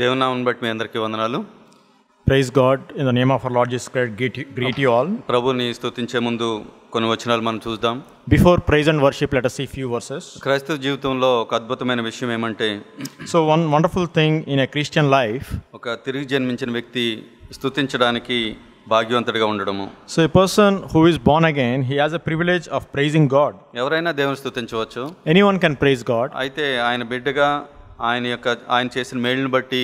దేవనామం బట్టి మీ అందరికీ వందనాలు praise God in the name of our Lord Jesus Christ greet greet you all ప్రభుని స్తుతించే ముందు కొన్ని వచనాలు మనం చూద్దాం before praise and worship let us see few verses క్రైస్తవ జీవితంలో ఒక అద్భుతమైన విషయం ఏమంటే so one wonderful thing in a Christian life ఒక తిరిగి జన్మించిన వ్యక్తి స్తుతించడానికి భాగ్యవంతుడిగా ఉండడము so a person who is born again he has a privilege of praising God ఎవరైనా దేవుని స్తుతించవచ్చు anyone can praise God అయితే ఆయన బిడ్డగా ఆయన యొక్క ఆయన చేసిన మేలుని బట్టి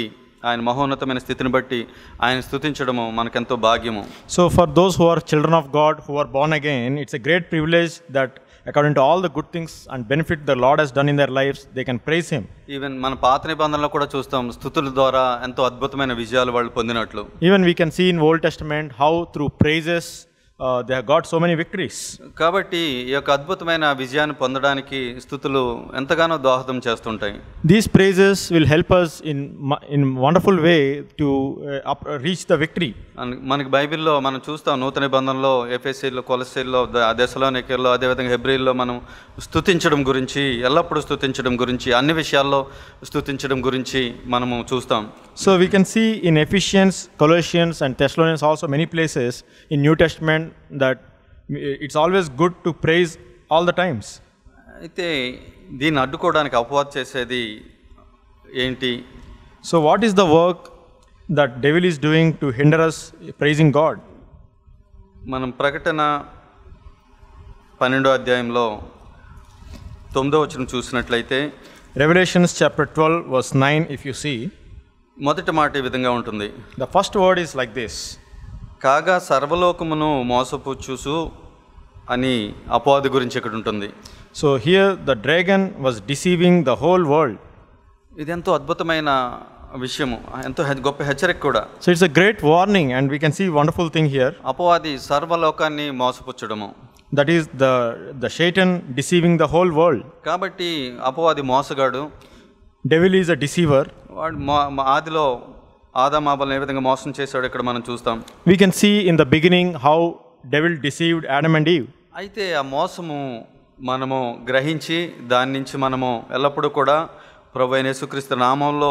ఆయన మహోన్నతమైన స్థితిని బట్టి ఆయన స్థుతించడము మనకెంతో భాగ్యము so for those who are children of God who are born again it's a great privilege that according to all the good things and benefit the Lord he's done in their life they can praise him even మన పాత నిబంధనలో కూడా చూస్తాం స్థుతుల ద్వారా ఎంతో అద్భుతమైన విజయాలు వాళ్ళు పొందినట్లు even we can see in old Testament how through praises they got so many victories కాబట్టి ఈ యొక్క అద్భుతమైన విజయాన్ని పొందడానికి స్థుతులు ఎంతగానో దోహదం చేస్తుంటాయి these praises will help us in in wonderful way to reach the victory మనకి బైబిల్లో మనం చూస్తాం నూతన నిబంధనలో ఎఫ్ఎస్సీలో కొలసీల్లో దశలోనికల్లో అదేవిధంగా హెబ్రిల్లో మనం స్థుతించడం గురించి ఎల్లప్పుడూ స్థుతించడం గురించి అన్ని విషయాల్లో స్థుతించడం గురించి మనము చూస్తాం so we can see in Ephesians Colossians and Thessalonians also many places in new Testament understand that it's always good to praise all the times అయితే దీన్ని అడ్డుకోవడానికి అపవాద్ చేసేది ఏంటి so what is the work that devil is doing to hinder us praising God మనం ప్రకటన పన్నెండో అధ్యాయంలో తొమ్మిదో వచ్చిన చూసినట్లయితే Revelations chapter twelve verse nine if you see మొదటి మాట ఈ విధంగా ఉంటుంది the first word is like this కాగా సర్వలోకమును మోసపుచ్చుసు అని అపవాది గురించి ఇక్కడ ఉంటుంది so here the dragon was deceiving the whole world ఇది ఎంతో అద్భుతమైన విషయము ఎంతో గొప్ప హెచ్చరిక కూడా so it's a great warning and we can see wonderful thing here అపవాది సర్వలోకాన్ని మోసపుచ్చడము that is the the Satan deceiving the whole world కాబట్టి అపవాది మోసగాడు డెవిల్ ఈజ్ అ డిసీవర్ వాడు ఆదిలో ఆదామాబల్ని ఏ విధంగా మోసం చేశాడో ఇక్కడ మనం చూస్తాం we can see in the beginning how devil deceived Adam and Eve అయితే ఆ మోసము మనము గ్రహించి దాని నుంచి మనము ఎల్లప్పుడూ కూడా ప్రభు అయిన యేసుక్రీస్తు నామంలో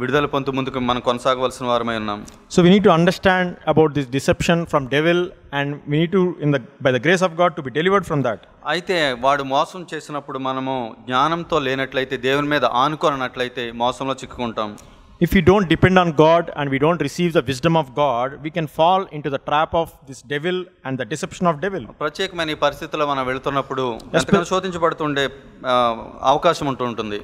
విడుదల పొందు ముందుకు మనం కొనసాగవలసిన వారమై ఉన్నాం so we need to understand about this deception from devil and we need to in the by the grace of God to be delivered from that అయితే వాడు మోసం చేసినప్పుడు మనము జ్ఞానంతో లేనట్లయితే దేవుని మీద ఆనుకోనట్లయితే మోసంలో చిక్కుకుంటాం if we don't depend on God and we don't receive the wisdom of God, we can fall into the trap of this devil and the deception of devil.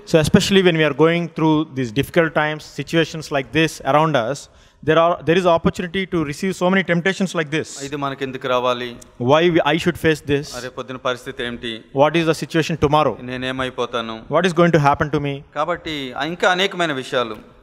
So especially when we are going through these difficult times, situations like this around us, there are there is opportunity to receive so many temptations like this why we, i should face this what is the situation tomorrow what is going to happen to me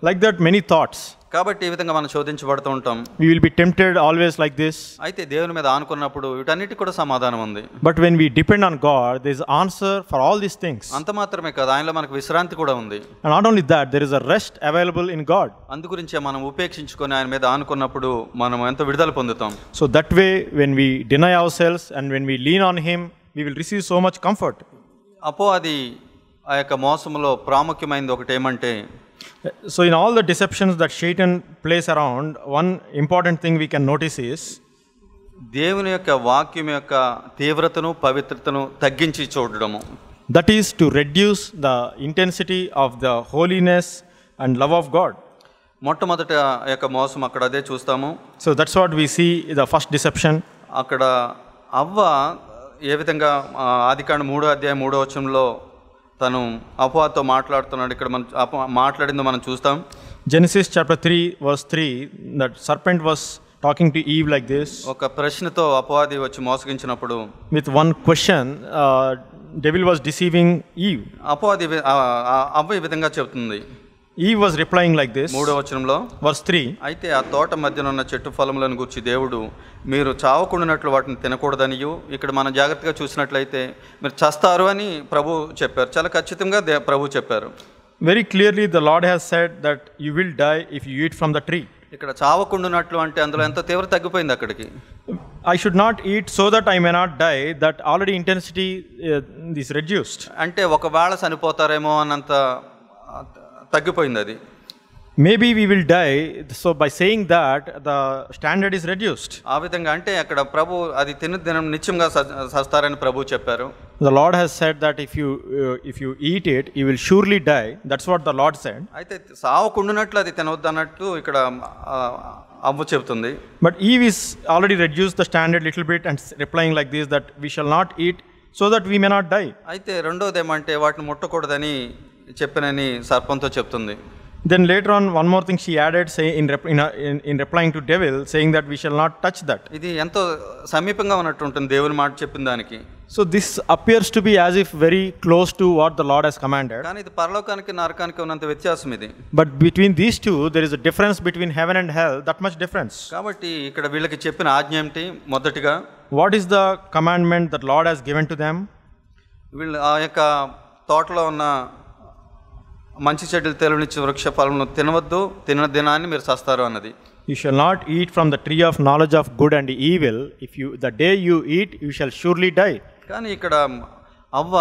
like that many thoughts కాబట్టి ఈ విధంగా మనం శోధించబడుతూ ఉంటాం we will be tempted always like this అయితే దేవుని మీద ఆనుకున్నప్పుడు వీటన్నిటి కూడా సమాధానం ఉంది but when we depend on God this answer for all this things అంత మాత్రమే కదా ఆయనలో మనకు విశ్రాంతి కూడా ఉంది not only that there is a rest available in God అందు గురించి మనం ఉపేక్షించుకొని ఆయన మీద ఆనుకున్నప్పుడు మనం ఎంత విడుదల పొందుతాం so that way when we deny ourselves and when we lean on him we will receive so much comfort అపో అది ఆ యొక్క మోసంలో ప్రాముఖ్యమైనది ఒకటి ఏమంటే So, in all the deceptions that Satan plays around, one important thing we can notice is దేవుని యొక్క వాక్యం యొక్క తీవ్రతను పవిత్రతను తగ్గించి చూడడము that is to reduce the intensity of the holiness and love of God మొట్టమొదట యొక్క మోసం అక్కడ అదే చూస్తాము so that's what we see the first deception అక్కడ అవ్వ ఏ విధంగా కాండ మూడో అధ్యాయం మూడో వచనంలో తను అపోవాతో మాట్లాడుతున్నాడు ఇక్కడ మనం అపో మాట్లాడిందో మనం చూస్తాం Genesis chapter three verse three that serpent was talking to Eve like this ఒక ప్రశ్నతో అపవాది వచ్చి మోసగించినప్పుడు with one question devil was deceiving Eve అపవాది అవ్వ ఈ విధంగా చెబుతుంది ఈ వాజ్ రిప్లైయింగ్ లైక్ దిస్ మూడో వచనంలో వర్స్ త్రీ అయితే ఆ తోట మధ్యన ఉన్న చెట్టు ఫలములను గుర్చి దేవుడు మీరు చావకుండానట్లు వాటిని తినకూడదనియు ఇక్కడ మనం జాగ్రత్తగా చూసినట్లయితే మీరు చస్తారు అని ప్రభు చెప్పారు చాలా ఖచ్చితంగా ప్రభు చెప్పారు very clearly the lord has said that you will die if you eat from the tree ఇక్కడ చావకుండునట్లు అంటే అందులో ఎంత తీవ్ర తగ్గిపోయింది అక్కడికి I should not eat so that I may not die that already intensity this reduced అంటే ఒకవేళ చనిపోతారేమో అన్నంత తగ్గిపోయింది అది maybe we will die so by saying that the standard is reduced ఆ విధంగా అంటే అక్కడ ప్రభు అది తిన దినం నిత్యంగా సస్తారని ప్రభు చెప్పారు the lord has said that if you if you eat it you will surely die that's what the lord said అయితే సావకుండునట్లు అది తినవద్దన్నట్టు ఇక్కడ అమ్ము చెబుతుంది but Eve is already reduce the standard little bit and replying like this that we shall not eat so that we may not die అయితే రెండోది ఏమంటే వాటిని ముట్టకూడదని చెప్పినని సర్పంతో చెప్తుంది then later on one more thing she added say in in replying to devil saying that we shall not touch that ఇది ఎంతో సమీపంగా ఉన్నట్టు ఉంటుంది దేవుని మాట చెప్పిన దానికి so this appears to be as if very close to what the lord has commanded కానీ ఇది పరలోకానికి నరకానికి ఉన్నంత వ్యత్యాసం ఇది but between these two there is a difference between heaven and hell that much difference కాబట్టి ఇక్కడ వీళ్ళకి చెప్పిన ఆజ్ఞ ఏంటి మొదటిగా what is the commandment that lord has given to them వీళ్ళు ఆ యొక్క తోటలో ఉన్న మంచి చెడ్డలు తెలివినిచ్చిన వృక్ష ఫలమును తినవద్దు తిన్న దినాన్ని మీరు చస్తారు అన్నది you shall not eat from the tree of knowledge of good and evil if you the day you eat you shall surely die కానీ ఇక్కడ అవ్వ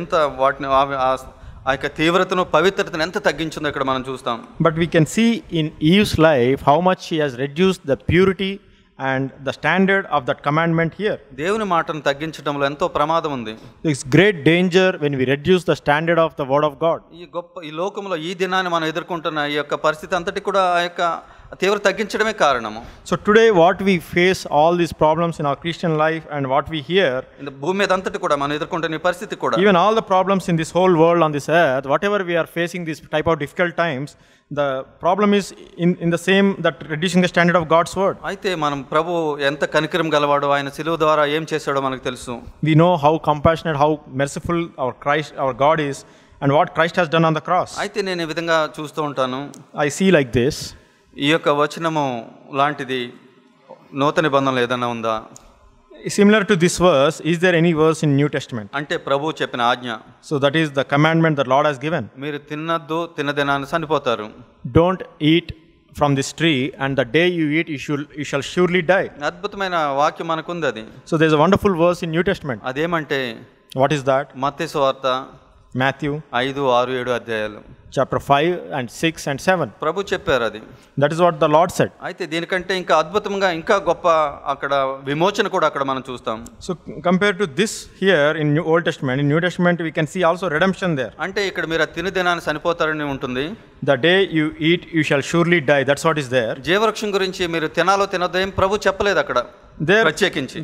ఎంత వాటిని ఆ యొక్క తీవ్రతను పవిత్రతను ఎంత తగ్గించిందో ఇక్కడ మనం చూస్తాం but we can see in Eve's life how much she has reduce the purity and the standard of that commandment here దేవుని మాటను తగ్గించడంలో ఎంతో ప్రమాదం ఉంది it's great danger when we reduce the standard of the word of God ఈ గొప్ప ఈ లోకంలో ఈ దినాన్ని మనం ఎదుర్కొంటున్న ఈ యొక్క పరిస్థితి అంతటి కూడా ఆ యొక్క తీవ్ర తగ్గించడమే కారణము so today what we face all these problems in our Christian life and what we hear in భూమి మీద అంతటి కూడా మనం ఎదుర్కొంటున్న పరిస్థితి కూడా even all the problems in this whole world on this earth whatever are facing this type of difficult times the problem is in in the same that reducing the standard of God's word అయితే మనం ప్రభు ఎంత కనికరం గలవాడో ఆయన సిలువ ద్వారా ఏం చేశాడో మనకు తెలుసు we know how compassionate how merciful our Christ our God is and what Christ has done on the cross అయితే నేను ఈ విధంగా చూస్తూ ఉంటాను ఐ సీ లైక్ దిస్ ఈ యొక్క వచనము లాంటిది నూతన బంధంలో ఏదైనా ఉందా similar to this verse is there any verse in new testament అంటే ప్రభు చెప్పిన ఆజ్ఞ so that is the commandment that lord has given మీరు తినద్దు తినదెనాన్ని చనిపోతారు don't eat from this tree and the day you eat you shall you shall surely die అద్భుతమైన వాక్యం మనకుంది అది so there is a wonderful verse in new testament అదేమంటే what is that మత్తయి సువార్త మాథ్యూ ఐదు ఆరు ఏడు అధ్యాయాలు chapter five and six and seven ప్రభు చెప్పారు అది that is what the lord said అయితే దీనికంటే ఇంకా అద్భుతంగా ఇంకా గొప్ప అక్కడ విమోచన కూడా అక్కడ మనం చూస్తాం so compare to this here in old testament in new testament we can see also redemption there అంటే ఇక్కడ మీరు తిని దినాన్ని చనిపోతారని ఉంటుంది the day you eat you shall surely die that's what is there జీవవృక్షం గురించి మీరు తినాలో తినదేం ప్రభు చెప్పలేదు అక్కడ There,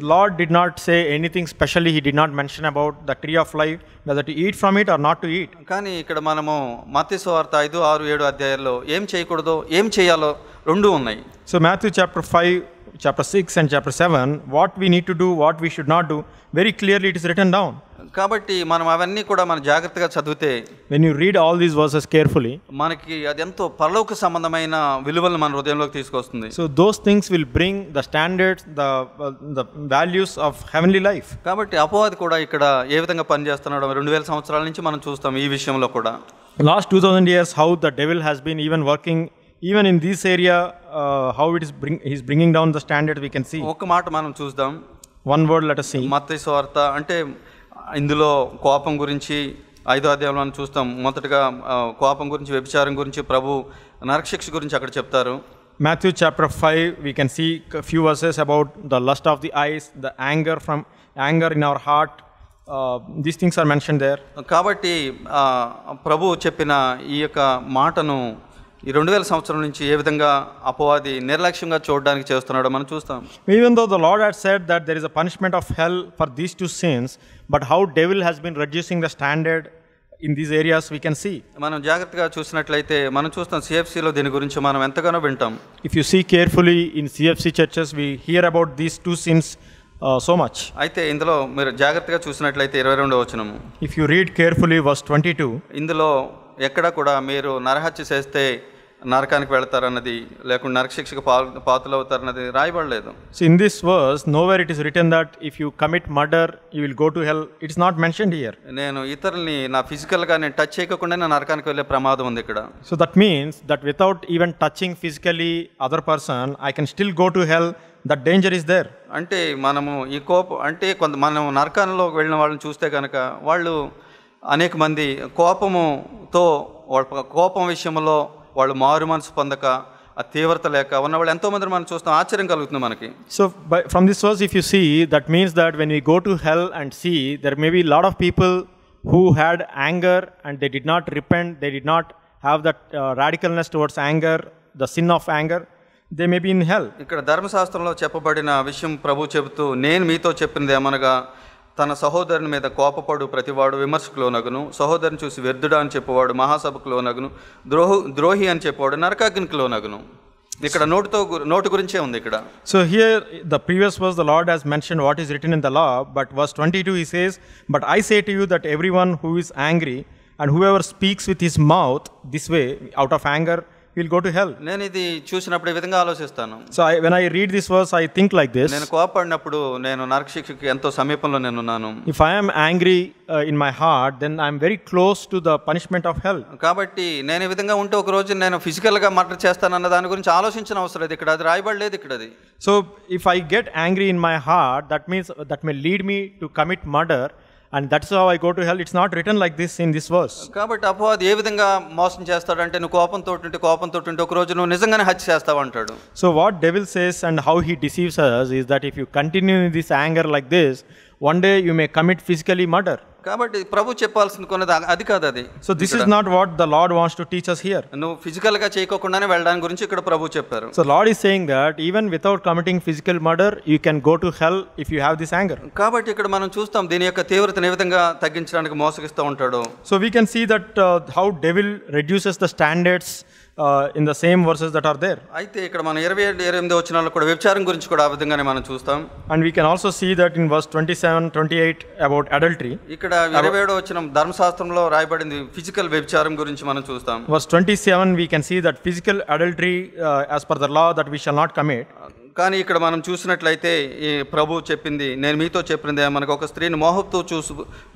Lord did not say anything specially. He did not mention about the tree of life, whether to eat from it or not to eat. కానీ ఇక్కడ మనము మత్తీసువార్త ఐదు ఆరు ఏడు అధ్యాయాల్లో ఏం చేయకూడదో ఏం చేయాలో రెండు ఉన్నాయి. So Matthew chapter 5 chapter 6 and chapter 7 what we need to do what we should not do very clearly it is written down కాబట్టి మనం అవన్నీ కూడా మనం జాగ్రత్తగా చదివితే when you read all these verses carefully మనకి అది ఎంతో పరలోక సంబంధమైన విలువలను మన హృదయంలోకి తీసుకొస్తుంది so those things will bring the standards the the values of heavenly life కాబట్టి అపవాది కూడా ఇక్కడ ఏ విధంగా పనిచేస్తున్నాడో రెండు వేల సంవత్సరాల నుంచి మనం చూస్తాం ఈ విషయంలో కూడా last two thousand years how the devil has been even working even in this area how it is bring is bringing down the standard we can see ఒక మాట మనం చూద్దాం వన్ వర్డ్ లెటర్ సీ మత్తయి స్వార్త అంటే ఇందులో కోపం గురించి ఐదో అధ్యాయంలో చూస్తాం మొదటగా కోపం గురించి వ్యభిచారం గురించి ప్రభు నరకశిక్ష గురించి అక్కడ చెప్తారు Matthew chapter five we can see few verses about the lust of the eyes the anger from anger in our heart these things are mention there కాబట్టి ప్రభు చెప్పిన ఈ యొక్క మాటను ఈ రెండు వేల సంవత్సరం నుంచి ఏ విధంగా అపవాది నిర్లక్ష్యంగా చూడడానికి చేస్తున్నాడో మనం చూస్తాం even though the lord had said that there is a punishment of hell for these two sins but how devil has been reducing the standard in these areas we can see మనం జాగ్రత్తగా చూసినట్లయితే మనం చూస్తాం సిఎఫ్సిలో దీని గురించి మనం ఎంతగానో వింటాం if you see carefully in CFC churches we hear about these two sins so much అయితే ఇందులో మీరు జాగ్రత్తగా చూసినట్లయితే ఇరవై రెండు వచ్చినము if you read carefully verse twenty two ఇందులో ఎక్కడ కూడా మీరు నరహత్య చేస్తే నరకానికి వెళ్తారన్నది లేకుండా పాత్రలు అవుతారన్నది రాయబడలేదు so in this verse nowhere it is written that if you commit murder you will go to hell it's not mention here నేను ఇతరుల్ని నా ఫిజికల్గా నేను టచ్ చేయకుండా నేను నరకానికి వెళ్ళే ప్రమాదం ఉంది ఇక్కడ so that means that without even touching physically other person I can still go to hell that danger is there అంటే మనము ఈ కోపం అంటే కొంత మనం నరకంలో వెళ్ళిన వాళ్ళని చూస్తే కనుక వాళ్ళు అనేక మంది కోపముతో వాళ్ళ కోపం విషయంలో వాళ్ళు మారు మనసు పొందక ఆ తీవ్రత లేక ఉన్న వాళ్ళు ఎంతోమంది మనం చూస్తాం ఆశ్చర్యం కలుగుతుంది మనకి so by from this verse if you see that means that when you go to hell and see there may be lot of people who had anger and they did not repent they did not have that radicalness towards anger the sin of anger they may be in hell ఇక్కడ ధర్మశాస్త్రంలో చెప్పబడిన విషయం ప్రభు చెబుతూ నేను మీతో చెప్పింది ఏమనగా తన సహోదరుని మీద కోపపడు ప్రతివాడు విమర్శకులోనగును సహోదరుని చూసి వ్యర్థుడా అని చెప్పేవాడు మహాసభకులోనగును ద్రోహు ద్రోహి అని చెప్పేవాడు నరకాగ్నికిలోనగును ఇక్కడ నోటుతో నోటు గురించే ఉంది ఇక్కడ so here the previous was the lord has mention what is written in the law but verse twenty two he says but I say to you that every one who is angry and whoever speaks with his mouth this way out of anger will go to hell నేను ఇది చూసినప్పుడు విధంగా ఆలోచిస్తాను so I when I read this verse I think like this నేను కోపడినప్పుడు నేను నరక శిక్షకి ఎంతో సమీపంలో నేను ఉన్నాను if I am angry in my heart then I am very close to the punishment of hell కాబట్టి నేను ఈ విధంగా ఉంటే ఒక రోజు నేను ఫిజికల్ గా మర్డర్ చేస్తానన్న దాని గురించి ఆలోచించిన అవసరం లేదు ఇక్కడ అది రాయబడలేదు ఇక్కడ అది so if I get angry in my heart that means that may lead me to commit murder and that's how I go to hell it's not written like this in this verse కాబట్టి అపవాది ఏ విధంగా మోసం చేస్తాడంటే నువ్వు కోపంతో ఉంటే కోపంతో ఉంటే ఒక రోజు నువ్వు నిజంగానే హత్య చేస్తావు అంటాడు so what devil says and how he deceives us is that if you continue this anger like this one day you may commit physically murder కాబట్టి ప్రభు చెప్పాల్సింది కొన్నది అది కాదు అది so this is not what the lord wants to teach us here నువ్వు physical గా చేయకోకుండానే వెళ్ళడానికి గురించి ఇక్కడ ప్రభు చెప్పారు so lord is saying that even without committing physical murder you can go to hell if you have this anger కాబట్టి ఇక్కడ మనం చూస్తాం దీని యొక్క తీవ్రత ఏ విధంగా తగ్గించడానికి మోసగిస్తూ ఉంటాడు so we can see that how devil reduces the standards in the same verses that are there అయితే ఇక్కడ మనం ఇరవై ఏడు ఇరవై ఎనిమిది వచ్చిన కూడా వ్యభిచారం గురించి కూడా ఆ విధంగానే మనం చూస్తాం and we can also see that in verse twenty seven twenty eight about adultery ఇక్కడ ఇరవై ఏడు వచ్చిన ధర్మశాస్త్రంలో రాయబడింది ఫిజికల్ వ్యభిచారం గురించి మనం చూస్తాం verse twenty seven we can see that physical adultery as per the law that we shall not commit కానీ ఇక్కడ మనం చూసినట్లయితే ఈ ప్రభు చెప్పింది నేను మీతో చెప్పింది మనకు ఒక స్త్రీని మోహంతో చూసు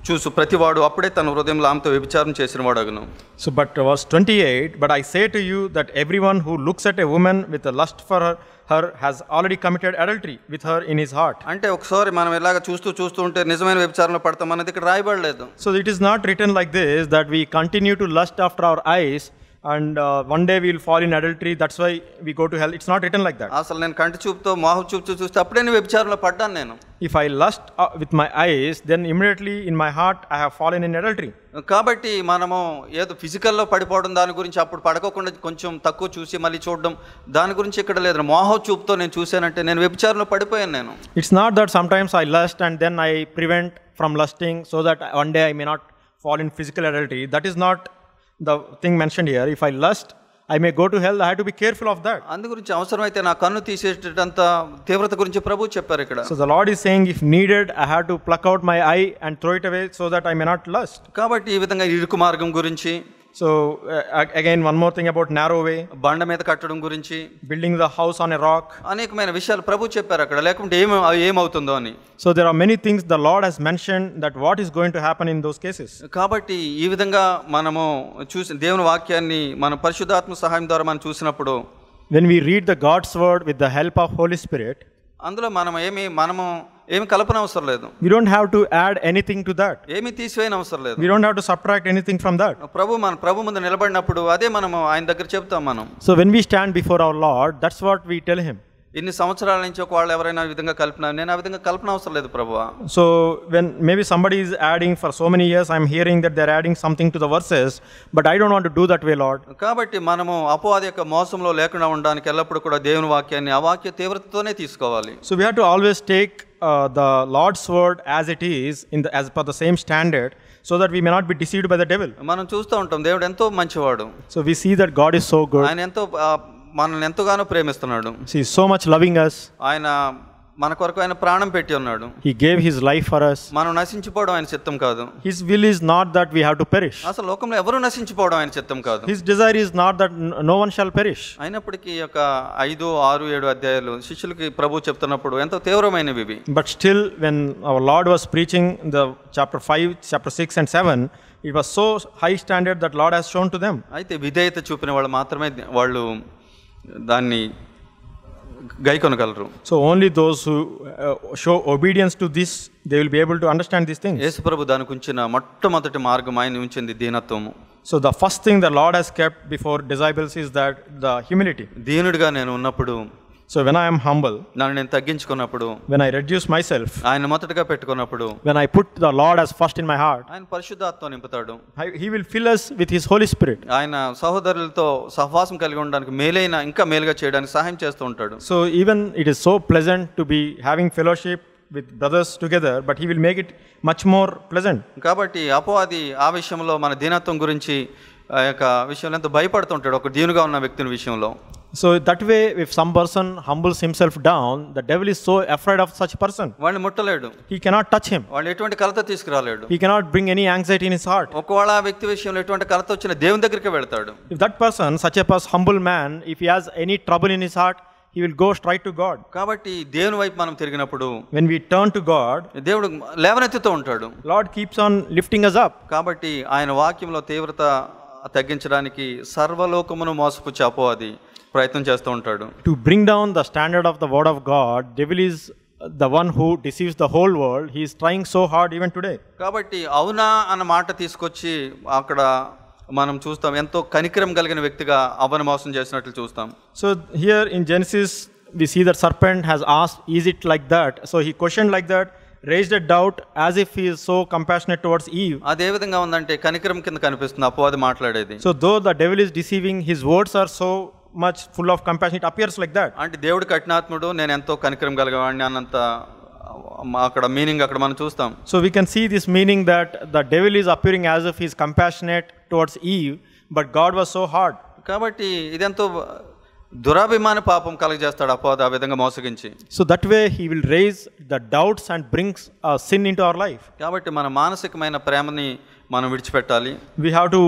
చూసు ప్రతివాడు అప్పుడే తన హృదయంలో ఆమెతో వ్యభిచారం చేసిన వాడు అగను so but verse twenty eight but I say to you that every one who looks at a woman with lust for her her has already committed adultery with her in his heart అంటే ఒకసారి మనం ఇలాగ చూస్తూ చూస్తూ ఉంటే నిజమైన వ్యభిచారంలో పడతాం అనేది ఇక్కడ రాయబడలేదు so it is not written like this that we continue to lust after our eyes and one day we'll fall in adultery that's why we go to hell it's not written like that అసలు నేను కంటి చూపుతో మాహు చూపుతో చూస్తే అప్పుడే నేను వ్యభిచారంలో పడ్డాను నేను if I lust with my eyes then immediately in my heart I have fallen in adultery కాబట్టి మనము ఏదో ఫిజికల్లో పడిపోవడం దాని గురించి అప్పుడు పడకోకుండా కొంచెం తక్కువ చూసి మళ్ళీ చూడడం దాని గురించి ఇక్కడ లేదు మోహ చూపుతో నేను చూశానంటే నేను వ్యభిచారంలో పడిపోయాను నేను it's not that some times I lust and then I prevent from lusting so that one day I may not fall in physical adultery that is not the thing mentioned here. If I lust I may go to hell I to be careful of that అందు గురించి అవసరమైతే నా కన్ను తీసేటంత తీవ్రత గురించి ప్రభు చెప్పారు ఇక్కడ so the lord is saying if needed I have to pluck out my eye and throw it away so that I may not lust కాబట్టి ఈ విధంగా ఇరుకు మార్గం గురించి so again one more thing about narrow way బండ మీద కట్టడం గురించి building the house on a rock అనేకమైన విషయాలు ప్రభు చెప్పారు అక్కడ లేకుంటే ఏం ఏమవుతుందో అని so there are many things the lord has mention that what is going to happen in those cases కాబట్టి ఈ విధంగా మనము చూసి దేవుని వాక్యాన్ని మన పరిశుద్ధాత్మ సహాయం ద్వారా మనం చూసినప్పుడు when we read the God's word with the help of Holy Spirit అందులో మనం ఏమి మనము ఏమి కలపన అవసరం లేదు you don't have to add anything to that ఏమి తీసివేయన అవసరం లేదు you don't have to subtract anything from that ప్రభు మన ప్రభు ముందు నిలబడినప్పుడు అదే మనం ఆయన దగ్గర చెప్తాం మనం so when we stand before our Lord that's what we tell him ఇన్ని సంవత్సరాల నుంచి ఒక వాళ్ళు ఎవరైనా విధంగా కల్పన నేను ఆ విధంగా కల్పన అవసరం లేదు ప్రభు so when maybe somebody is adding for so many years I'm hearing that they're adding something to the verses but I don't want do that way Lord కాబట్టి మనము అపవాది యొక్క మోసంలో లేకుండా ఉండడానికి ఎల్లప్పుడూ కూడా దేవుని వాక్యాన్ని ఆ వాక్య తీవ్రతతోనే తీసుకోవాలి so we have to always take uh, the Lord's word as it is in the, as per the same standard so that we may not be deceived by the devil. So we see that God is so good. ఆయన He is so much loving us. మన కొరకు ఆయన ప్రాణం పెట్టి ఉన్నాడు he gave his life for us మనం నశించిపోవడం ఆయన చిత్తం కాదు his will is not that we have to perish అసలు లోకంలో ఎవరు నశించిపోవడం ఆయన చిత్తం కాదు his desire is not that no one shall perish అయినప్పటికీ ఒక ఐదు ఆరు ఏడు అధ్యాయాలు శిష్యులకి ప్రభు చెప్తున్నప్పుడు ఎంతో తీవ్రమైనవి ఇవి but still when our Lord was preaching the chapter five chapter six and seven it was so high standard that Lord has shown to them అయితే విధేయత చూపిన వాళ్ళు మాత్రమే వాళ్ళు దాన్ని గై కొనగలరు so only those show obedience to this they will be able to understand this thing యేసుప్రభు దానికి ఉంచిన మొట్టమొదటి మార్గం ఆయన ఉంచింది దీనత్వము so the first thing the lord has kept before డిజైబుల్స్ is that the humility దీనుడిగా నేను ఉన్నప్పుడు సో వెన్ ఐఎమ్ హంబల్ నన్ను నేను తగ్గించుకున్నప్పుడు when I reduce myself ఆయన మొదటగా పెట్టుకున్నప్పుడు when I put the Lord as first in my heart ఆయన పరిశుద్ధాత్మ నింపుతాడు he will fill us with his Holy Spirit ఆయన సహోదరులతో సహవాసం కలిగి ఉండడానికి మేలైన ఇంకా మేలుగా చేయడానికి సహాయం చేస్తూ ఉంటాడు so even it is so pleasant to be having fellowship with brothers together but he will make it much more pleasant కాబట్టి అపవాది ఆ విషయంలో మన దీనత్వం గురించి ఆ యొక్క విషయంలో ఎంతో భయపడుతుంటాడు ఒక దీనుగా ఉన్న వ్యక్తుని విషయంలో so that way if some person humbles himself down the devil is so afraid of such person వాడిని ముట్టలేడు హీ కెనాట్ టచ్ హిమ్ వాడిని ఎటువంటి కలత తీసుకురాలేడు he cannot bring any anxiety in heart ఒకవేళ వ్యక్తి విషయంలో ఎటువంటి కలత వచ్చిన దేవుని దగ్గరికి వెళ్తాడు if that person such a person humble man if he has any trouble in his heart he will go straight to God కాబట్టి దేవుని వైపు మనం తిరిగినప్పుడు when we turn to God దేవుడు లేవనెత్తుతూ ఉంటాడు Lord keeps on lifting us up కాబట్టి ఆయన వాక్యంలో తీవ్రత తగ్గించడానికి సర్వలోకమును మోసపుచ్చే అపవాది ప్రయత్నం చేస్తూ ఉంటాడు to bring down the standard of the word of God devil is the one who deceives the whole world he is trying so hard even today కాబట్టి అవునా అన్న మాట తీసుకొచ్చి అక్కడ మనం చూస్తాం ఎంతో కనికరం కలిగిన వ్యక్తిగా అవన మోసం చేసినట్లు చూస్తాం so here in Genesis we see that serpent has as is it like that so he question like that raised a doubt as if he is so compassionate towards Eve. అదే విధంగా ఉందంటే కనికరం కింద కనిపిస్తుంది అపవాది మాట్లాడేది so though the devil is deceiving his words are so much full of compassion it appears like that అంటే దేవుడు కఠినాత్ముడు నేను ఎంతో కనికరం కలిగేవాడిని అన్నంత అక్కడ మీనింగ్ అక్కడ మనం చూస్తాం so we can see this meaning that the devil is appearing as if is compassionate towards Eve but God was so hard కాబట్టి ఇదెంతో దురాభిమాన పాపం కలగజేస్తాడు అపోద ఆ విధంగా మోసగించి so that way he will raise the doubts and brings sin into our life కాబట్టి మన మానసికమైన ప్రేమని మనం విడిచిపెట్టాలి we have to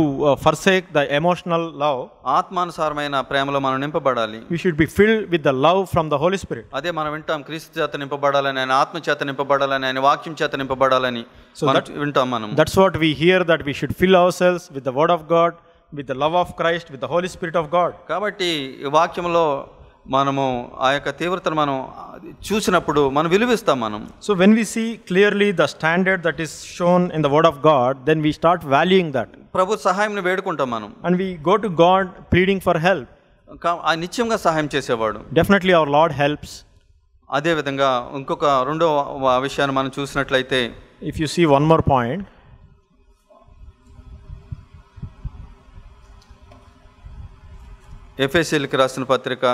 forsake the emotional love ఆత్మానుసారమైన ప్రేమలో మనం నింపబడాలి we should be filled with the love from the Holy Spirit అదే మనం వింటాం క్రీస్తు చేత నింపబడాలని ఆయన ఆత్మ చేత నింపబడాలని ఆయన వాక్యం చేత నింపబడాలని సో వింటాం మనం that's what we hear that we should fill ourselves with the word of God with the love of Christ with the Holy Spirit of God కాబట్టి వాక్యంలో మనము ఆ యొక్క తీవ్రతను మనం చూసినప్పుడు మనం విలువిస్తాం మనం so when we see clearly the standard that is shown in the word of God then we start valuing that ప్రభు సహాయంని వేడుకుంటాం మనం and we go to God pleading for help ఆ నిత్యంగా సహాయం చేసేవాడు డెఫినెట్లీ అవర్ లాడ్ హెల్ప్స్ అదేవిధంగా ఇంకొక రెండో విషయాన్ని మనం చూసినట్లయితే if you see one more point ఎఫ్ఎస్ఎల్కి రాసిన పత్రిక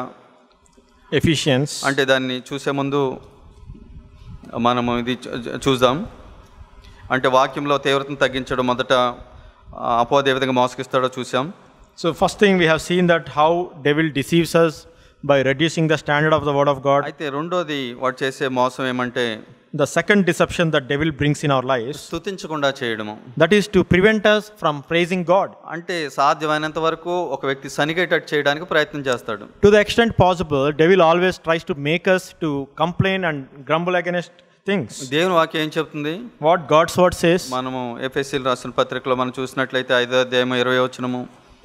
ఎఫిషియన్స్ అంటే దాన్ని చూసే ముందు మనము ఇది చూద్దాం అంటే వాక్యంలో తీవ్రతను తగ్గించడం మొదట అపోది ఏ విధంగా మోసగిస్తాడో చూసాం so first thing we have seen that how devil deceives us by reducing the standard of the word of God అయితే రెండోది వాడు చేసే మోసం ఏమంటే the second deception the devil brings in our life స్థుతించకుండా చేయడము that is to prevent us from praising God అంటే సాధ్యమైనంత వరకు ఒక వ్యక్తి సనిగేటెడ్ చేయడానికి ప్రయత్నం చేస్తాడు to the extent possible devil always tries to make us to complain and grumble against things దేవుని వాక్యం ఏం చెప్తుంది వాట్ గాడ్స్ వాట్ సేస్ మనము ఎఫ్ఎస్సీలు రాసిన పత్రికలో మనం చూసినట్లయితే ఐదో అధ్యాయం ఇరవై వచ్చినము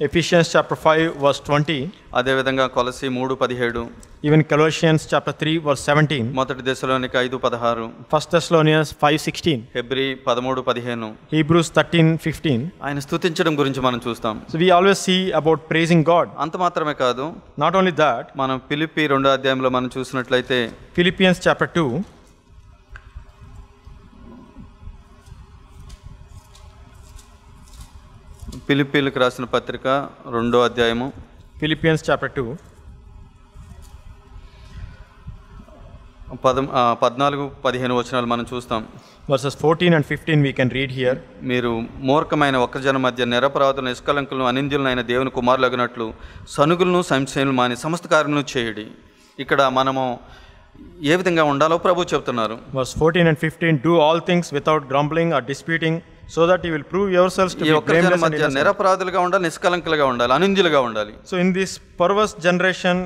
Ephesians chapter five verse twenty అదేవిధంగా కొలసి మూడు పదిహేడు even Colossians chapter three verse seventeen మొదటి దశలోనికి ఐదు పదహారు ఫస్ట్ దశలోనియస్ ఫైవ్ సిక్స్టీన్ హెబ్రి పదమూడు పదిహేను హీబ్రూస్ థర్టీన్ ఫిఫ్టీన్ ఆయన స్థుతించడం గురించి మనం చూస్తాం so we always see about praising God అంత మాత్రమే కాదు నాట్ ఓన్లీ దాట్ మనం ఫిలిపి రెండో అధ్యాయంలో మనం చూసినట్లయితే ఫిలిపియన్స్ చాప్టర్ టూ ఫిలిపీలకు రాసిన పత్రిక రెండో అధ్యాయము ఫిలిపియన్స్ చాప్టర్ టూ పద్నాలుగు పదిహేను వచనాలు మనం చూస్తాం verses fourteen and fifteen we can read here మీరు మూర్ఖమైన ఒక్కజన మధ్య నిరపరాధులను నిష్కలంకులను అనింద్యులనైన దేవుని అగినట్లు సనుగులను సంశయలు మాని సమస్త కార్యములను చేయడి ఇక్కడ మనము ఏ విధంగా ఉండాలో ప్రభు చెప్తున్నారు verse fourteen and fifteen do all things without grumbling or disputing so that you will prove yourselves ఈ మధ్య నిరపరాధులుగా ఉండాలి నిష్కలంకులుగా ఉండాలి అనింద్యులుగా ఉండాలి so in this perverse generation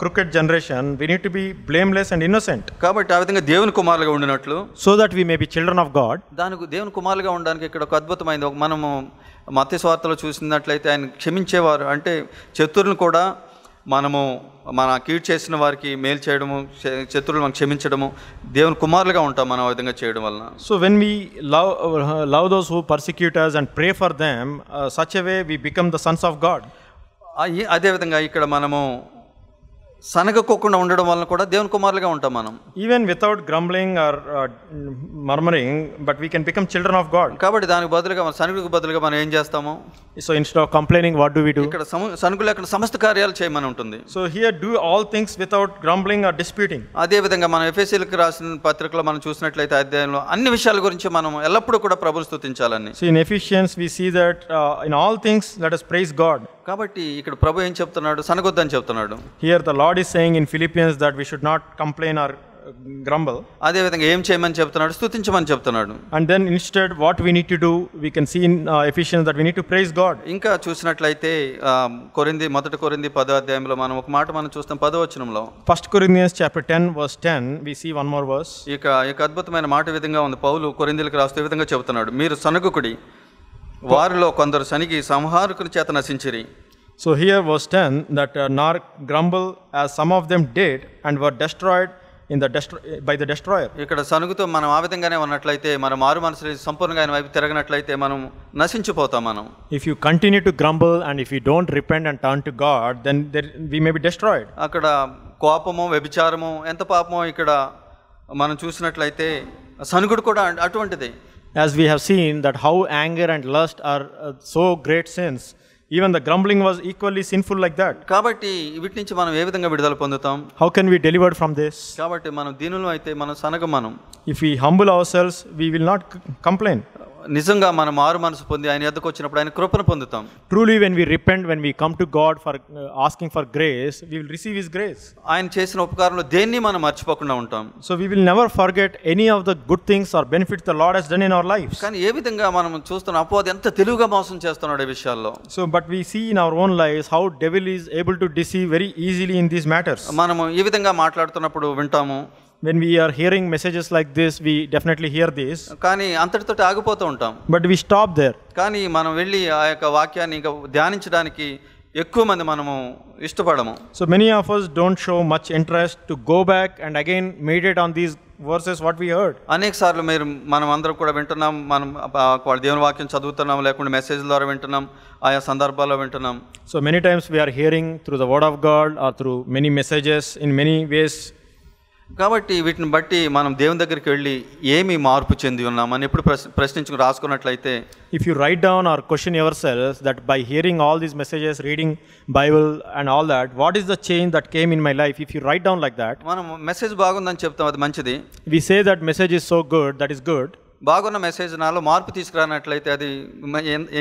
crooked generation we need to be blameless and innocent కాబట్టి ఆ విధంగా దేవుని కుమారులుగా ఉండినట్లు so that we may be children of God దానికి దేవుని కుమారులుగా ఉండడానికి ఇక్కడ ఒక అద్భుతమైంది ఒక మనము మత్స్య స్వార్థలో చూసినట్లయితే ఆయన క్షమించేవారు అంటే శత్రువులను కూడా మనము మన కీడ్ చేసిన వారికి మేలు చేయడము శత్రువులు మనం క్షమించడము దేవుని కుమారులుగా ఉంటాం మనం ఆ విధంగా చేయడం వలన so when we love love those who persecutors and pray for them such a way we become the sons of God అదేవిధంగా ఇక్కడ మనము సనగకోకుండా ఉండడం వలన కూడా దేవుని కుమారులుగా ఉంటాం మనం even without grumbling or murmuring but we can become children of God కాబట్టి దానికి బదులుగా మన బదులుగా మనం ఏం చేస్తాము so instead of complaining what do we do ఇక్కడ సనుగులు అక్కడ సమస్త కార్యాలు చేయమని ఉంటుంది so here do all things without grumbling or disputing అదే విధంగా మనం ఎఫ్ఎస్సీలకు రాసిన పత్రికలో మనం చూసినట్లయితే అధ్యయనంలో అన్ని విషయాల గురించి మనం ఎల్లప్పుడూ కూడా ప్రభులు స్తుతించాలని so in Ephesians we see that in all things let us praise God కాబట్టి ఇక్కడ ప్రభు ఏం చెప్తున్నాడు సనగొద్దని చెప్తున్నాడు here the Lord is saying in Philippians that we should not complain or grumble అదే విధంగా ఏం చేయమని చెప్తున్నాడు స్తుతించమని చెప్తున్నాడు and then instead what we need to do we can see in Ephesians that we need to praise God ఇంకా చూసినట్లయితే కొరింది మొదటి కొరింది పదో అధ్యాయంలో మనం ఒక మాట మనం చూస్తాం పదో వచనంలో first Corinthians chapter ten verse ten we see one more verse ఇక ఇక అద్భుతమైన మాట విధంగా ఉంది పౌలు కొరిందీలకు రాస్తే విధంగా చెబుతున్నాడు మీరు సనగుకుడి వారిలో కొందరు సనికి సంహారకుని చేత నశించిరి so here was ten that nor grumble as some of them did and were destroyed in the the by the destroyer ఇక్కడ సనుగుతో మనం ఆ విధంగానే ఉన్నట్లయితే మన మారు మనసు సంపూర్ణంగా ఆయన వైపు తిరగనట్లయితే మనం నశించిపోతాం మనం if you continue to grumble and if you don't repent and turn to God then there we may be destroyed అక్కడ కోపము వ్యభిచారము ఎంత పాపమో ఇక్కడ మనం చూసినట్లయితే సనుగుడు కూడా అటువంటిది as we have seen that how anger and lust are uh, so great sins even the grumbling was equally sinful like that how can we deliver from this if we humble ourselves we will not complain నిజంగా మనం మారు మనసు పొంది ఆయన ఎద్దకు వచ్చినప్పుడు ఆయన కృపను పొందుతాం truly when we repent when we come to God for asking for grace we will receive his grace ఆయన చేసిన ఉపకారంలో దేన్ని మనం మర్చిపోకుండా ఉంటాం so we will never forget any of the good things or benefit the Lord has done in our life కానీ ఏ విధంగా మనం చూస్తున్నాం అపోది ఎంత తెలుగుగా మోసం చేస్తున్నాడు ఈ విషయాల్లో so but we see in our own life how devil is able to deceive very easily in these matters మనం ఈ విధంగా మాట్లాడుతున్నప్పుడు వింటాము when we are hearing messages like this we definitely hear this కానీ అంతటితో ఆగిపోతూ ఉంటాం బట్ వి స్టాప్ దేర్ కానీ మనం వెళ్ళి ఆ యొక్క వాక్యాన్ని ఇంకా ధ్యానించడానికి ఎక్కువ మంది మనము ఇష్టపడము so many of us don't show much interest to go back and again meditate on these verses what we heard అనేక సార్లు మీరు మనం అందరం కూడా వింటున్నాం మనం వాళ్ళ దేవుని వాక్యం చదువుతున్నాం లేకుంటే మెసేజ్ ద్వారా వింటున్నాం ఆయా సందర్భాల్లో వింటున్నాం so many times we are hearing through the word of God or through many messages in many ways కాబట్టి వీటిని బట్టి మనం దేవుని దగ్గరికి వెళ్ళి ఏమి మార్పు చెంది ఉన్నామని ఎప్పుడు ప్రశ్నించుకుని రాసుకున్నట్లయితే if you write down or question your selves that by hearing all these messages reading Bible and all that what is the change that came in my life if you write down like that మనం message బాగుందని చెప్తాం అది మంచిది we say that message is so good that is good బాగున్న message నాలో మార్పు తీసుకురానట్లయితే అది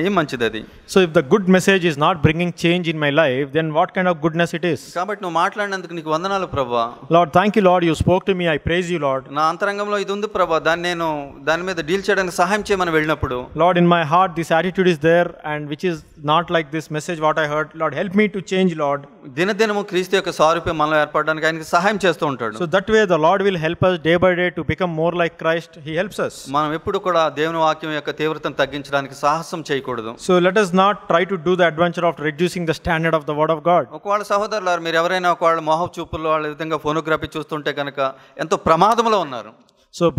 ఏం మంచిది అది so if the good message is not bringing change in my life then what kind of goodness it is కాబట్టి నువ్వు మాట్లాడినందుకు నీకు వందనాలు ప్రభా Lord thank you Lord you spoke to me I praise you Lord నా అంతరంగంలో ఇది ఉంది ప్రభా దాన్ని నేను దాని మీద డీల్ చేయడానికి సహాయం చేయమని వెళ్ళినప్పుడు Lord in my heart this attitude is there and which is not like this message what I heard Lord help me to change Lord దినదినము క్రీస్తు యొక్క సారూప్యం మనలో ఏర్పడడానికి ఆయనకి సహాయం చేస్తూ ఉంటాడు so that way the Lord will help us day by day to become more like Christ he helps us మన మనం ఎప్పుడు కూడా దేవుని వాక్యం యొక్క తీవ్రతను తగ్గించడానికి సాహసం చేయకూడదు so let us not try to do the adventure of reducing the standard of the word of God ఒకవేళ సహోదరులారు మీరు ఎవరైనా ఒకవేళ మోహ చూపుల్లో వాళ్ళ విధంగా ఫోనోగ్రఫీ చూస్తుంటే కనుక ఎంతో ప్రమాదంలో ఉన్నారు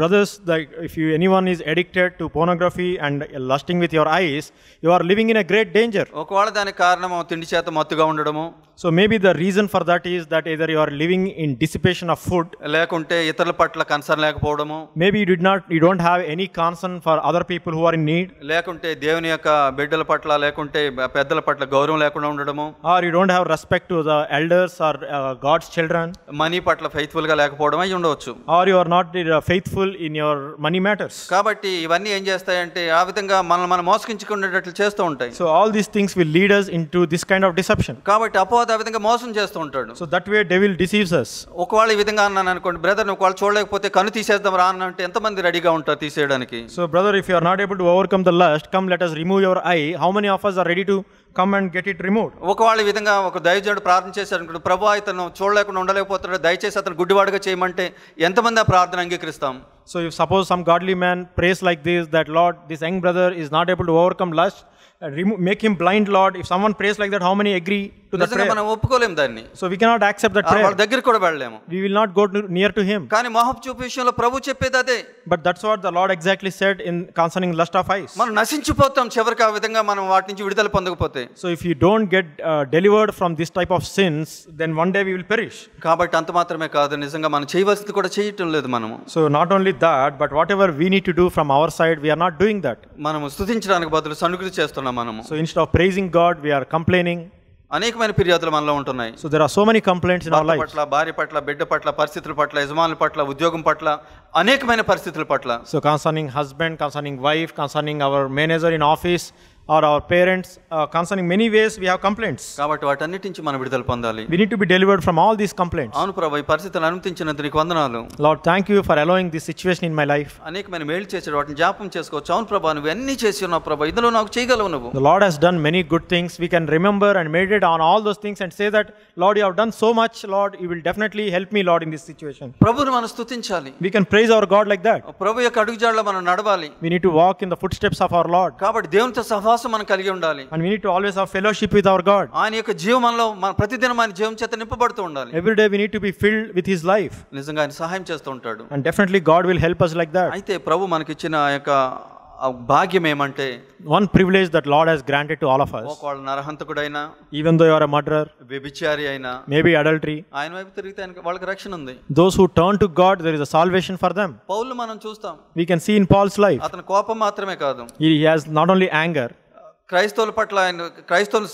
brothers the if you anyone is addicted to pornography and lusting with your eyes you are living in a great danger ఒకవేళ దానికి కారణం తిండి చేత మత్తుగా ఉండడము so maybe the reason for that is that either you are living in dissipation of food లేకుంటే ఇతరుల పట్ల కన్సర్న్ లేకపోవడము maybe you did not you don't have any concern for other people who are in need లేకుంటే దేవుని యొక్క బిడ్డల పట్ల లేకుంటే పెద్దల పట్ల గౌరవం లేకుండా ఉండడము or you don't have respect to the elders or God's children money పట్ల ఫెయిత్ఫుల్ గా లేకపోవడం అయి ఉండవచ్చు or you are not faith faithful in your money matters కాబట్టి ఇవన్నీ ఏం చేస్తాయంటే ఆ విధంగా మనల్ని మనం మోసగించుకునేటట్లు చేస్తూ ఉంటాయి so all these things will lead us into this kind of deception కాబట్టి అపోవాద ఆ విధంగా మోసం చేస్తూ ఉంటాడు so that way devil deceives us ఒకవేళ ఈ విధంగా అన్నాను అనుకోండి బ్రదర్ ఒకవేళ చూడలేకపోతే కను తీసేద్దాం రా అంటే ఎంతమంది రెడీగా ఉంటారు తీసేయడానికి so brother if you are not able to overcome the lust come let us remove your eye how many of us are ready to come and get it remove ఒకవేళ విధంగా ఒక దైవజనుడు ప్రార్థన చేశారు అనుకుంటే ప్రభు ఇతను చూడలేకుండా ఉండలేకపోతున్నాడు దయచేసి అతను గుడ్డివాడుగా చేయమంటే ఎంతమంది ఆ ప్రార్థన అంగీకరిస్తాం so if suppose some godly man prays like this that Lord this young brother is not able to overcome lust remove make him blind Lord if someone prays like that how many agree నిజంగా మనం ఒప్పుకోలేం దాన్ని so we cannot accept that prayer వాళ్ళ దగ్గరికి కూడా వెళ్ళలేము we will not go near to him కానీ మోహపు చూపు విషయంలో ప్రభు చెప్పేది అదే but that's what the Lord exactly said in concerning lust of eyes మనం నశించిపోతాం చివరికి ఆ విధంగా మనం వాటి నుంచి విడుదల పొందకపోతే so if you don't get delivered from this type of sins then one day we will perish కాబట్టి అంత మాత్రమే కాదు నిజంగా మనం చేయవలసింది కూడా చేయటం లేదు మనం so not only that but whatever we need to do from our side we are not doing that మనం స్తుతించడానికి బదులు సనుగులు చేస్తున్నాం మనం so instead of praising God we are complaining అనేకమైన ఫిర్యాదులు మనలో ఉంటున్నాయి so there are so many complaints పట్ల భార్య పట్ల బిడ్డ పట్ల పరిస్థితుల పట్ల యజమానుల పట్ల ఉద్యోగం పట్ల అనేకమైన పరిస్థితుల పట్ల so concerning husband concerning wife concerning our manager in office or our parents concerning many ways we have complaints కాబట్టి వాటన్నిటి నుంచి మనం విడుదల పొందాలి we need to be delivered from all these complaint అవును ప్రభు ఈ పరిస్థితులను అనుమతించినందుకు నీకు వందనాలు Lord thank you for allowing this situation in my life అనేకమైన మేలు చేసాడు వాటిని జ్ఞాపం చేసుకోవచ్చు అవును ప్రభా నువ్వు అన్ని చేసి ఉన్నావు ప్రభా ఇందులో నాకు చేయగలవు నువ్వు the Lord has done many good things we can remember and meditate on all those things and say that Lord you have done so much Lord you will definitely help me Lord in this situation ప్రభువును మనం స్తుతించాలి we can praise our God like that ప్రభు యొక్క అడుగుజాడలో మనం నడవాలి we need to walk in the foot steps of our Lord కాబట్టి దేవునితో సహా విశ్వాసం మనం కలిగి ఉండాలి and we need to always have fellowship with our god ఆయన యొక్క జీవం మన ప్రతిదిన ఆయన జీవం చేత నింపబడుతూ ఉండాలి every day we need to be filled with his life నిజంగా ఆయన సహాయం చేస్తూ ఉంటాడు and definitely god will help us like that అయితే ప్రభు ఇచ్చిన ఆ యొక్క భాగ్యం ఏమంటే one privilege that Lord has granted to all of us ఒకవేళ నరహంతకుడైనా even though you're a murderer వ్యభిచారి అయినా మేబీ అడల్టరీ ఆయన వైపు తిరిగితే వాళ్ళకి రక్షణ ఉంది those who turn to God there is a salvation for them Paul మనం చూస్తాం we can see in Paul's life అతని కోపం మాత్రమే కాదు he has not only anger క్రైస్తవుల పట్ల ఆయన క్రైస్తవులు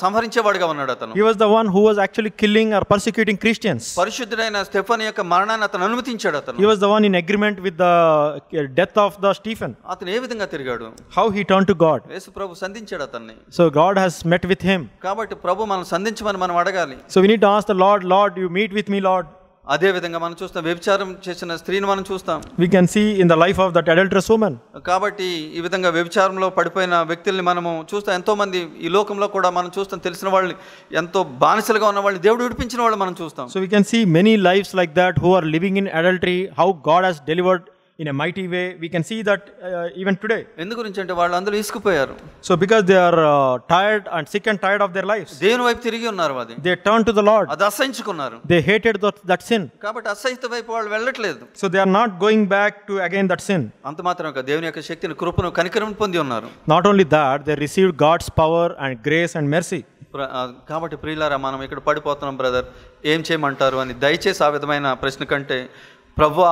సంహరించేవాడుగా ఉన్నాడు అతను he was the one who was actually killing or persecuting Christians పరిశుద్ధుడైన స్టెఫన్ యొక్క మరణాన్ని అతను అనుమతించాడు అతను he was the one in agreement with the death of the Stephen అతను ఏ విధంగా తిరిగాడు how he turn to God యేసు ప్రభు సంధించాడు అతన్ని so God has met with him కాబట్టి ప్రభు మనం సంధించమని మనం అడగాలి so we need to ask the Lord Lord you meet with me Lord అదే విధంగా మనం చూస్తాం వ్యభిచారం చేసిన స్త్రీని మనం చూస్తాం we can see in the life of that adulterous woman కాబట్టి ఈ విధంగా వ్యభిచారంలో పడిపోయిన వ్యక్తుల్ని మనము చూస్తాం ఎంతో మంది ఈ లోకంలో కూడా మనం చూస్తాం తెలిసిన వాళ్ళని ఎంతో బానిసలుగా ఉన్న వాళ్ళని దేవుడు విడిపించిన వాళ్ళు మనం చూస్తాం so we can see many lives like that who are living in adultery how God has delivered in a mighty way we can see that even today ఎందు గురించి అంటే వాళ్ళు అందరూ ఇసుకుపోయారు so because they are tired and sick and tired of their life దేవుని వైపు తిరిగి ఉన్నారు అది they turn to the Lord అది అసహించుకున్నారు దే హేటెడ్ దట్ సిన్ కాబట్టి అసహిత వైపు వాళ్ళు వెళ్ళట్లేదు so they are not going back to again that sin అంత మాత్రం దేవుని యొక్క శక్తిని కృపను కనికరం పొంది ఉన్నారు not only that they received God's power and grace and mercy కాబట్టి ప్రియులారా మనం ఇక్కడ పడిపోతున్నాం బ్రదర్ ఏం చేయమంటారు అని దయచేసి ఆ విధమైన ప్రశ్న కంటే ప్రభు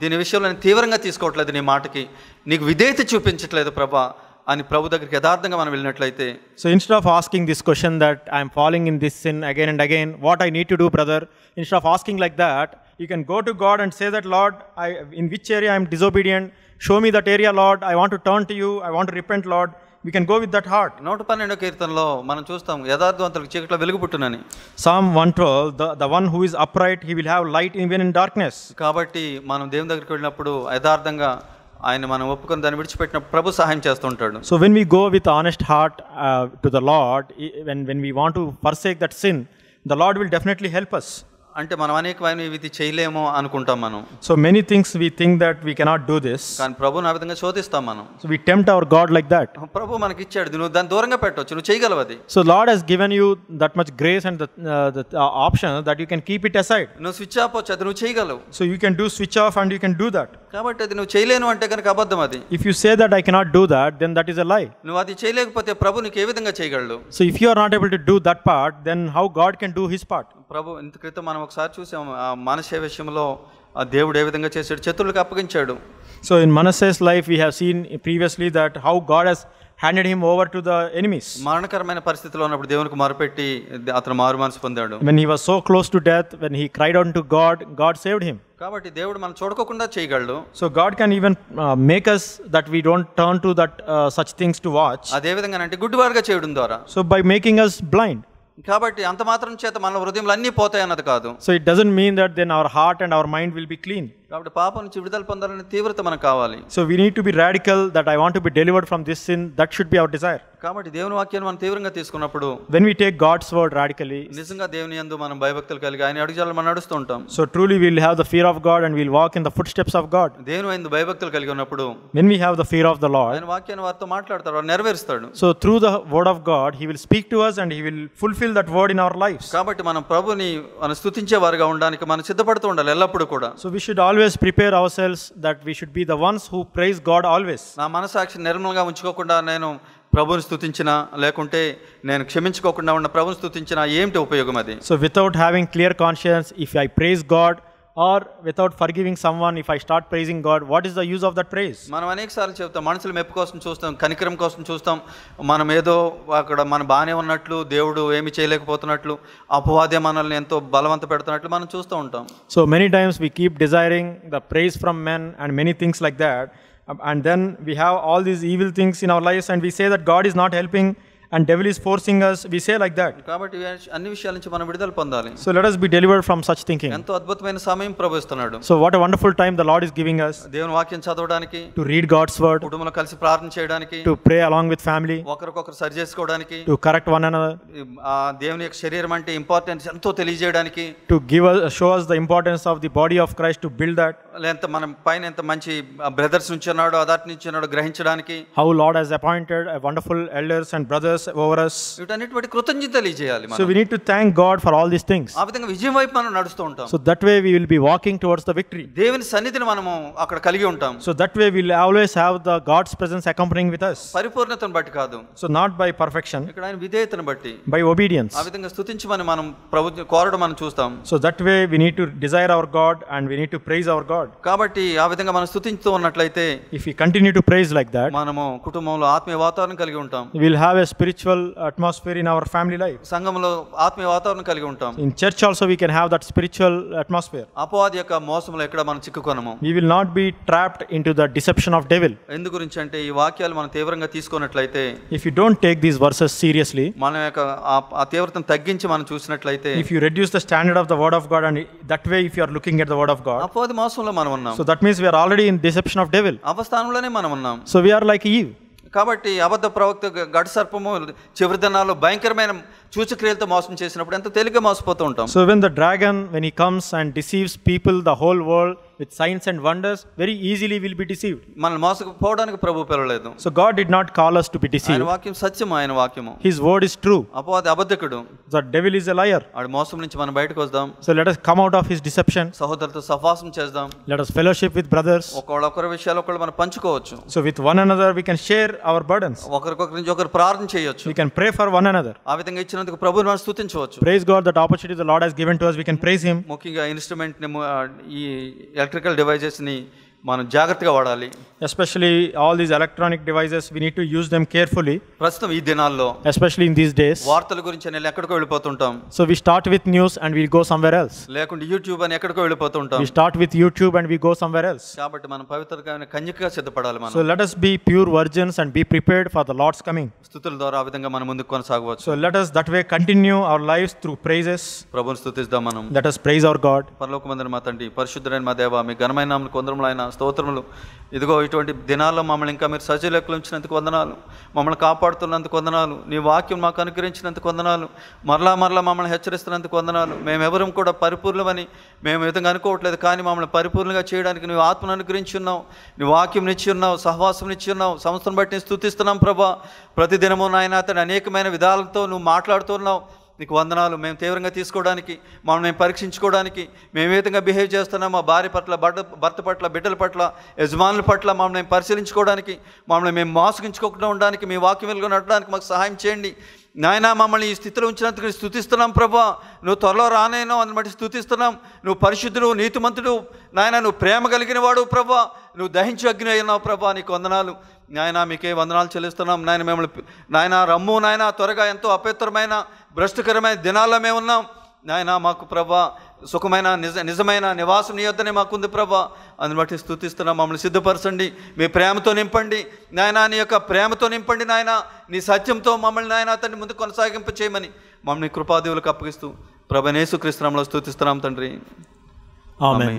దీని విషయంలో నేను తీవ్రంగా తీసుకోవట్లేదు నీ మాటకి నీకు విధేయత చూపించట్లేదు ప్రభా అని ప్రభు దగ్గరికి యథార్థంగా మనం వెళ్ళినట్లయితే so instead of asking this question that I'm following in this sin again and again what I need to do brother instead of asking like that you can go to God and say that Lord I in which area I'm disobedient show me that area Lord I want to turn to you I want to repent Lord we can go with that heart నూట పన్నెండో కీర్తనలో మనం చూస్తాం యథార్థవంతులకు చీకట్లో వెలుగుపుట్టునని Psalm one twelve the the one who is upright he will have light even in darkness కాబట్టి మనం దేవుని దగ్గరికి వెళ్ళినప్పుడు యథార్థంగా ఆయన మనం ఒప్పుకొని దాన్ని విడిచిపెట్టిన ప్రభు సహాయం చేస్తుంటాడు so when we go with honest heart to the Lord when when we want to forsake that sin the Lord will definitely help us అంటే మనం అనేకమైన ఇది చేయలేము అనుకుంటాం మనం so many things we think that we cannot do this కానీ ప్రభు ఆ విధంగా చోదిస్తాం మనం so we tempt our God like that ప్రభు మనకి ఇచ్చాడు నువ్వు దాన్ని దూరంగా పెట్టవచ్చు నువ్వు చేయగలవది so Lord has given you that much grace and option that you can keep it aside నువ్వు స్విచ్ ఆఫ్ వచ్చు అది నువ్వు చేయగలవు so you can do switch off and you can do that కాబట్టి అది నువ్వు చేయలేను అంటే కనుక అబద్ధం అది if you say that I cannot do that then that is a lie నువ్వు అది చేయలేకపోతే ప్రభు నీకు ఏ విధంగా చేయగలడు so if you are not able to do that part then how God can do his part ప్రభు ఇంత క్రితం మనం ఒకసారి చూసాం మనసే విషయంలో దేవుడు ఏ విధంగా చేశాడు చేతులకు అప్పగించాడు so in Manasseh's life we have seen previously that how God has handed him over to the enemies మరణకరమైన పరిస్థితిలో ఉన్నప్పుడు దేవునికి మరపెట్టి అతను మారు మనసు పొందాడు when he was so close to death when he cried out to God God saved him కాబట్టి దేవుడు మనం చూడకోకుండా చేయగలడు so God can even make us that we don't turn to that such things to watch అదే విధంగా అంటే గుడ్ వర్గా చేయడం ద్వారా so by making us blind కాబట్టి అంత మాత్రం చేత మన హృదయంలో అన్నీ పోతాయి అన్నది కాదు so it doesn't mean that then our heart and our mind will be clean కాబట్టి పాపం నుంచి విడుదల పొందాలనే తీవ్రత మనకు కావాలి so we need to be radical that I want be delivered from this sin that should be our desire కాబట్టి దేవుని వాక్యాన్ని మనం తీవ్రంగా తీసుకున్నప్పుడు when we take God's word radically నిజంగా దేవుని యందు మనం భయభక్తులు కలిగి ఆయన అడుగుజాలను మనం నడుస్తూ ఉంటాం so truly we'll have the fear of God and we'll walk in the foot steps of God దేవుని యందు భయభక్తులు కలిగి ఉన్నప్పుడు when we have the fear of the Lord ఆయన వాక్యాన్ని వారితో మాట్లాడతాడు వారు నెరవేరుస్తాడు so through the word of God he will speak to us and he will fulfil that word in our life కాబట్టి మనం ప్రభుని మనం స్తుతించే వారిగా ఉండడానికి మనం సిద్ధపడుతూ ఉండాలి ఎల్లప్పుడూ కూడా so we should all always prepare our selves that we should be the ones who praise God always నా మనసాక్షి నిర్మలంగా ఉంచుకోకుండా నేను ప్రభుని స్థుతించిన లేకుంటే నేను క్షమించుకోకుండా ఉన్న ప్రభుని స్థుతించిన ఏమిటి ఉపయోగం అది so without having clear conscience if I praise God or without forgiving someone if I start praising God what is the use of that praise మనం అనేక సార్లు చెప్తాం మనుషులు మెప్పు కోసం చూస్తాం కనికరం కోసం చూస్తాం మనం ఏదో అక్కడ మన బాగానే ఉన్నట్లు దేవుడు ఏమి చేయలేకపోతున్నట్లు అపవాదే మనల్ని ఎంతో బలవంత పెడుతున్నట్లు మనం చూస్తూ ఉంటాం so many times we keep desiring the praise from men and many things like that and then we have all these evil things in our life and we say that God is not helping and devil is forcing us we say like that కాబట్టి అన్ని విషయాల నుంచి మనం విడుదల పొందాలి so let us be delivered from such thinking ఎంతో అద్భుతమైన సమయం ప్రభుస్తున్నాడు so what wonderful time the lord is giving us దేవుని వాక్యం చదవడానికి టు రీడ్ గాడ్స్ వర్డ్ కుటుంబంలో కలిసి ప్రార్థన చేయడానికి to pray along with family ఒకరికొకరు సరి చేసుకోవడానికి టు కరెక్ట్ వన్ అనదర్ ఆ దేవుని యొక్క శరీరం అంటే ఇంపార్టెన్స్ ఎంతో తెలియజేయడానికి to give show us the importance of the body of Christ to build that ఎంత మనం పైన ఎంత మంచి బ్రదర్స్ నుంచి ఉన్నాడో అదాటి నుంచి ఉన్నాడో గ్రహించడానికి how Lord has appointed wonderful elders and brothers us over us వీటన్నిటి బట్టి కృతజ్ఞత తెలియజేయాలి so we need to thank god for all these things ఆ విధంగా విజయం వైపు మనం నడుస్తూ ఉంటాం so that way we will be walking towards the victory దేవుని సన్నిధిని మనము అక్కడ కలిగి ఉంటాం so that way we will always have the god's presence accompanying with us పరిపూర్ణతను బట్టి కాదు so not by perfection ఇక్కడ ఆయన విధేయతను బట్టి by obedience ఆ విధంగా స్తుతించమని మనం ప్రభు కోరడం మనం చూస్తాం so that way we need to desire our God and we need to praise our God కాబట్టి ఆ విధంగా మనం స్తుతించుతూ ఉన్నట్లయితే if you continue to praise like that మనము కుటుంబంలో ఆత్మీయ వాతావరణం కలిగి ఉంటాం will have a spiritual atmosphere in our family life సంఘంలో ఆత్మీయ వాతావరణం కలిగి ఉంటాం in church also we can have that spiritual atmosphere అపవాది యొక్క మోసంలో ఎక్కడ మనం చిక్కుకోనము we will not be trapped into the deception of devil ఎందు గురించి అంటే ఈ వాక్యాలు మనం తీవ్రంగా తీసుకున్నట్లయితే if you don't take these verses seriously మన యొక్క ఆ తీవ్రతను తగ్గించి మనం చూసినట్లయితే if you reduce the standard of the word of God and that way if you are looking at the word of God అపోది మోసంలో మనం ఉన్నాం so that means we already in deception of devil అవస్థానంలోనే మనం ఉన్నాం so we are like Eve కాబట్టి అబద్ధ ప్రవక్త గడ సర్పము చివరి దినాల్లో భయంకరమైన చూచక్రియలతో మోసం చేసినప్పుడు ఎంత తేలిగ్గా మోసపోతూ ఉంటాం so when the dragon when he comes and deceives people the whole world with signs and wonders very easily will be deceive మన మోసపోవడానికి ప్రభు పిలవలేదు so God did not call us to be deceive ఆయన వాక్యం సత్యం ఆయన వాక్యము his word is true అపవాది అబద్ధకుడు the devil is a liar ఆడి మోసం నుంచి మనం బయటకు వద్దాం so let us come out of his deception సహోదరులతో సహవాసం చేద్దాం let us fellowship with brothers ఒకళ్ళొకరు విషయాలు ఒకళ్ళు మనం పంచుకోవచ్చు so with one another we can share our burdens ఒకరికొకరి నుంచి ఒకరు ప్రార్థన చేయొచ్చు we can pray for one another ఆ విధంగా ఇచ్చినందుకు ప్రభువుని మనం స్తుతించవచ్చు praise God that opportunity the Lord has given to us we can praise him ముఖ్యంగా ఇన్స్ట్రుమెంట్ ఈ ఎలక్ట్రికల్ డివైజెస్ని మనం జాగ్రత్తగా వాడాలి especially all these electronic devices we need to use them carefully ప్రస్తుతం ఈ దినాల్లో ఎస్పెషలీ ఇన్ దీస్ డేస్ వార్తల గురించి నేను ఎక్కడికో వెళ్ళిపోతుంటాం so we start with news and we go somewhere else లేకుంటే యూట్యూబ్ అని ఎక్కడికో వెళ్ళిపోతుంటాం we start with YouTube and we go somewhere else కాబట్టి మనం పవిత్రమైన కన్యకగా సిద్ధపడాలి మనం so let us be pure virgins and be prepared for the Lord's coming స్తుతుల ద్వారా ఆ విధంగా మనం ముందుకు కొనసాగవచ్చు so let us that way continue our lives through praises ప్రభువును స్తుతిద్దాం మనం let us praise our God పరలోకమందరి మా తండ్రి పరిశుద్ధుడైన మా దేవా మీ ఘనమైన నామమున కొందరములైన స్తోత్రములు ఇదిగో ఇటువంటి దినాల్లో మమ్మల్ని ఇంకా మీరు సజీలెక్కలు ఉంచినందుకు వందనాలు మమ్మల్ని కాపాడుతున్నందుకు వందనాలు నీ వాక్యం మాకు అనుగ్రహించినందుకు వందనాలు మరలా మరలా మమ్మల్ని హెచ్చరిస్తున్నందుకు వందనాలు మేమెవరం కూడా పరిపూర్ణమని మేము విధంగా అనుకోవట్లేదు కానీ మమ్మల్ని పరిపూర్ణంగా చేయడానికి నువ్వు ఆత్మను ఉన్నావు నీ వాక్యం నిచ్చి ఉన్నావు సహవాసం ఇచ్చి ఉన్నావు సంస్థను బట్టి స్థుతిస్తున్నాం ప్రభా ప్రతిదినము నాయన అతని అనేకమైన విధాలతో నువ్వు మాట్లాడుతున్నావు నీకు వందనాలు మేము తీవ్రంగా తీసుకోవడానికి మనం మేము పరీక్షించుకోవడానికి మేము ఏ విధంగా బిహేవ్ చేస్తున్నాం మా భార్య పట్ల భర్త భర్త పట్ల బిడ్డల పట్ల యజమానుల పట్ల మమ్మల్ని మేము పరిశీలించుకోవడానికి మమ్మల్ని మేము మోసగించుకోకుండా ఉండడానికి మీ వాక్యం వెలుగు నడడానికి మాకు సహాయం చేయండి నాయన మమ్మల్ని ఈ స్థితిలో ఉంచినందుకు స్థుతిస్తున్నాం ప్రభా నువ్వు త్వరలో రానేనో అని బట్టి స్థుతిస్తున్నాం నువ్వు పరిశుద్ధుడు నీతిమంతుడు నాయన నువ్వు ప్రేమ కలిగిన వాడు ప్రభా నువ్వు దహించు అగ్ని అయినావు ప్రభా నీకు వందనాలు నాయన మీకే వందనాలు చెల్లిస్తున్నాం నాయన మిమ్మల్ని నాయన రమ్ము నాయన త్వరగా ఎంతో అపేత్తరమైన భ్రష్టకరమైన దినాల్లో మేము ఉన్నాం నాయన మాకు ప్రభా సుఖమైన నిజ నిజమైన నివాసం నీ మాకుంది ప్రభ అందుని బట్టి స్థుతిస్తున్నాం మమ్మల్ని సిద్ధపరచండి మీ ప్రేమతో నింపండి నాయన నీ యొక్క ప్రేమతో నింపండి నాయన నీ సత్యంతో మమ్మల్ని నాయన తండ్రి ముందు కొనసాగింప చేయమని మమ్మల్ని కృపాదేవులకు అప్పగిస్తూ ప్రభనేసు కృష్ణంలో స్థుతిస్తున్నాం తండ్రి ఆమె